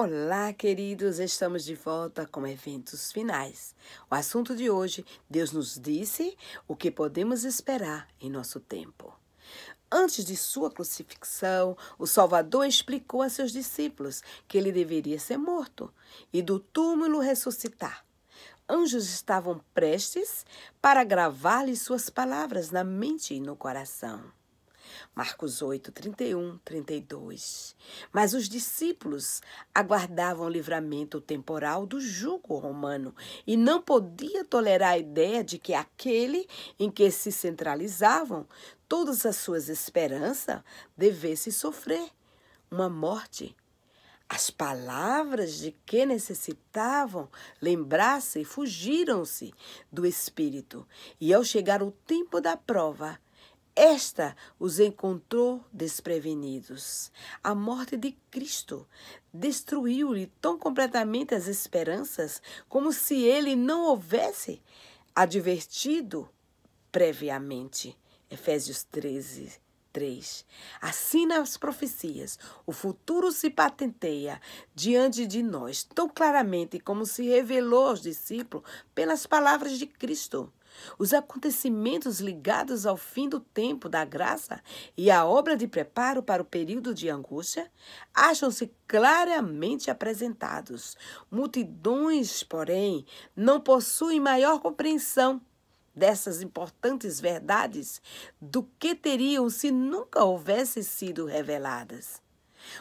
Olá, queridos, estamos de volta com eventos finais. O assunto de hoje, Deus nos disse o que podemos esperar em nosso tempo. Antes de sua crucifixão, o Salvador explicou a seus discípulos que ele deveria ser morto e do túmulo ressuscitar. Anjos estavam prestes para gravar-lhe suas palavras na mente e no coração. Marcos 8, 31, 32. Mas os discípulos aguardavam o livramento temporal do jugo romano e não podia tolerar a ideia de que aquele em que se centralizavam todas as suas esperanças devesse sofrer uma morte as palavras de que necessitavam lembrar-se fugiram-se do espírito, e ao chegar o tempo da prova, esta os encontrou desprevenidos. A morte de Cristo destruiu-lhe tão completamente as esperanças como se ele não houvesse advertido previamente. Efésios 13, 3. Assim nas profecias, o futuro se patenteia diante de nós tão claramente como se revelou aos discípulos pelas palavras de Cristo. Os acontecimentos ligados ao fim do tempo da graça e à obra de preparo para o período de angústia acham-se claramente apresentados. Multidões, porém, não possuem maior compreensão dessas importantes verdades do que teriam se nunca houvessem sido reveladas.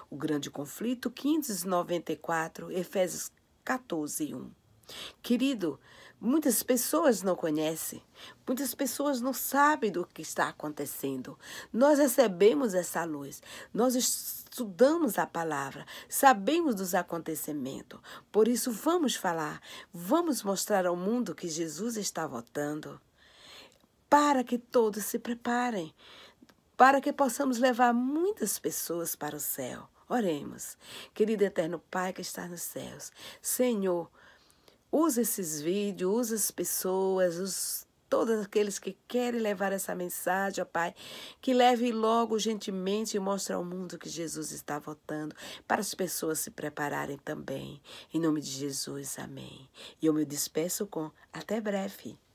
O grande conflito, 594, Efésios 14, 1. Querido, muitas pessoas não conhecem, muitas pessoas não sabem do que está acontecendo. Nós recebemos essa luz, nós estudamos a palavra, sabemos dos acontecimentos. Por isso, vamos falar, vamos mostrar ao mundo que Jesus está voltando. Para que todos se preparem, para que possamos levar muitas pessoas para o céu. Oremos. Querido Eterno Pai que está nos céus, Senhor, Use esses vídeos, use as pessoas, os, todos aqueles que querem levar essa mensagem, ó Pai, que leve logo gentilmente e mostre ao mundo que Jesus está voltando, para as pessoas se prepararem também. Em nome de Jesus, amém. E eu me despeço com até breve.